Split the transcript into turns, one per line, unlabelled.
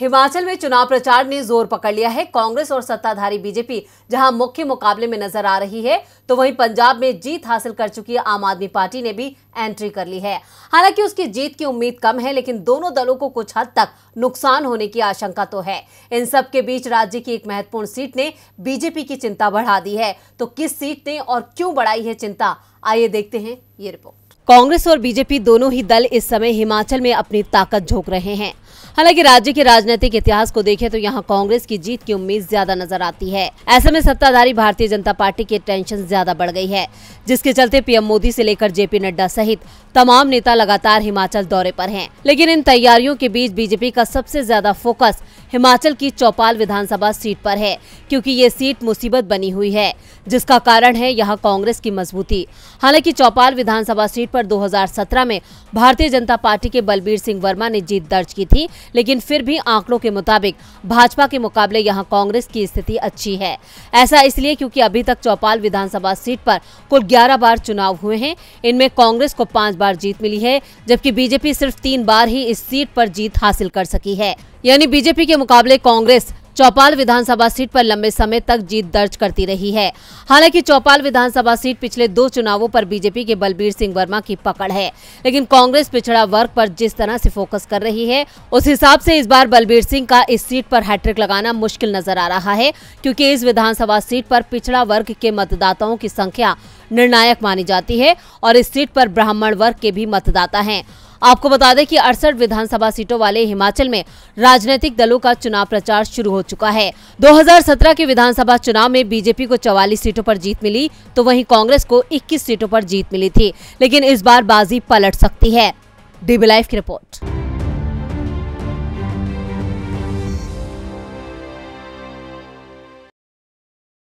हिमाचल में चुनाव प्रचार ने जोर पकड़ लिया है कांग्रेस और सत्ताधारी बीजेपी जहां मुख्य मुकाबले में नजर आ रही है तो वहीं पंजाब में जीत हासिल कर चुकी आम आदमी पार्टी ने भी एंट्री कर ली है हालांकि उसकी जीत की उम्मीद कम है लेकिन दोनों दलों को कुछ हद तक नुकसान होने की आशंका तो है इन सब के बीच राज्य की एक महत्वपूर्ण सीट ने बीजेपी की चिंता बढ़ा दी है तो किस सीट ने और क्यों बढ़ाई है चिंता आइए देखते हैं ये रिपोर्ट कांग्रेस और बीजेपी दोनों ही दल इस समय हिमाचल में अपनी ताकत झोंक रहे हैं हालांकि राज्य के राजनीतिक इतिहास को देखें तो यहां कांग्रेस की जीत की उम्मीद ज्यादा नजर आती है ऐसे में सत्ताधारी भारतीय जनता पार्टी की टेंशन ज्यादा बढ़ गई है जिसके चलते पीएम मोदी से लेकर जेपी नड्डा सहित तमाम नेता लगातार हिमाचल दौरे पर हैं लेकिन इन तैयारियों के बीच बीजेपी का सबसे ज्यादा फोकस हिमाचल की चौपाल विधानसभा सीट पर है क्योंकि ये सीट मुसीबत बनी हुई है जिसका कारण है यहाँ कांग्रेस की मजबूती हालांकि चौपाल विधानसभा सीट पर 2017 में भारतीय जनता पार्टी के बलबीर सिंह वर्मा ने जीत दर्ज की थी लेकिन फिर भी आंकड़ों के मुताबिक भाजपा के मुकाबले यहाँ कांग्रेस की स्थिति अच्छी है ऐसा इसलिए क्योंकि अभी तक चौपाल विधानसभा सीट पर कुल ग्यारह बार चुनाव हुए हैं इनमें कांग्रेस को पांच बार जीत मिली है जबकि बीजेपी सिर्फ तीन बार ही इस सीट पर जीत हासिल कर सकी है यानी बीजेपी के मुकाबले कांग्रेस चौपाल विधानसभा सीट पर लंबे समय तक जीत दर्ज करती रही है हालांकि चौपाल विधानसभा सीट पिछले दो चुनावों पर बीजेपी के बलबीर सिंह वर्मा की पकड़ है लेकिन कांग्रेस पिछड़ा वर्ग पर जिस तरह से फोकस कर रही है उस हिसाब से इस बार बलबीर सिंह का इस सीट पर हैट्रिक लगाना मुश्किल नजर आ रहा है क्यूँकी इस विधानसभा सीट पर पिछड़ा वर्ग के मतदाताओं की संख्या निर्णायक मानी जाती है और इस सीट पर ब्राह्मण वर्ग के भी मतदाता है आपको बता दें कि अड़सठ विधानसभा सीटों वाले हिमाचल में राजनीतिक दलों का चुनाव प्रचार शुरू हो चुका है 2017 के विधानसभा चुनाव में बीजेपी को 44 सीटों पर जीत मिली तो वहीं कांग्रेस को 21 सीटों पर जीत मिली थी लेकिन इस बार बाजी पलट सकती है डीबी लाइव की रिपोर्ट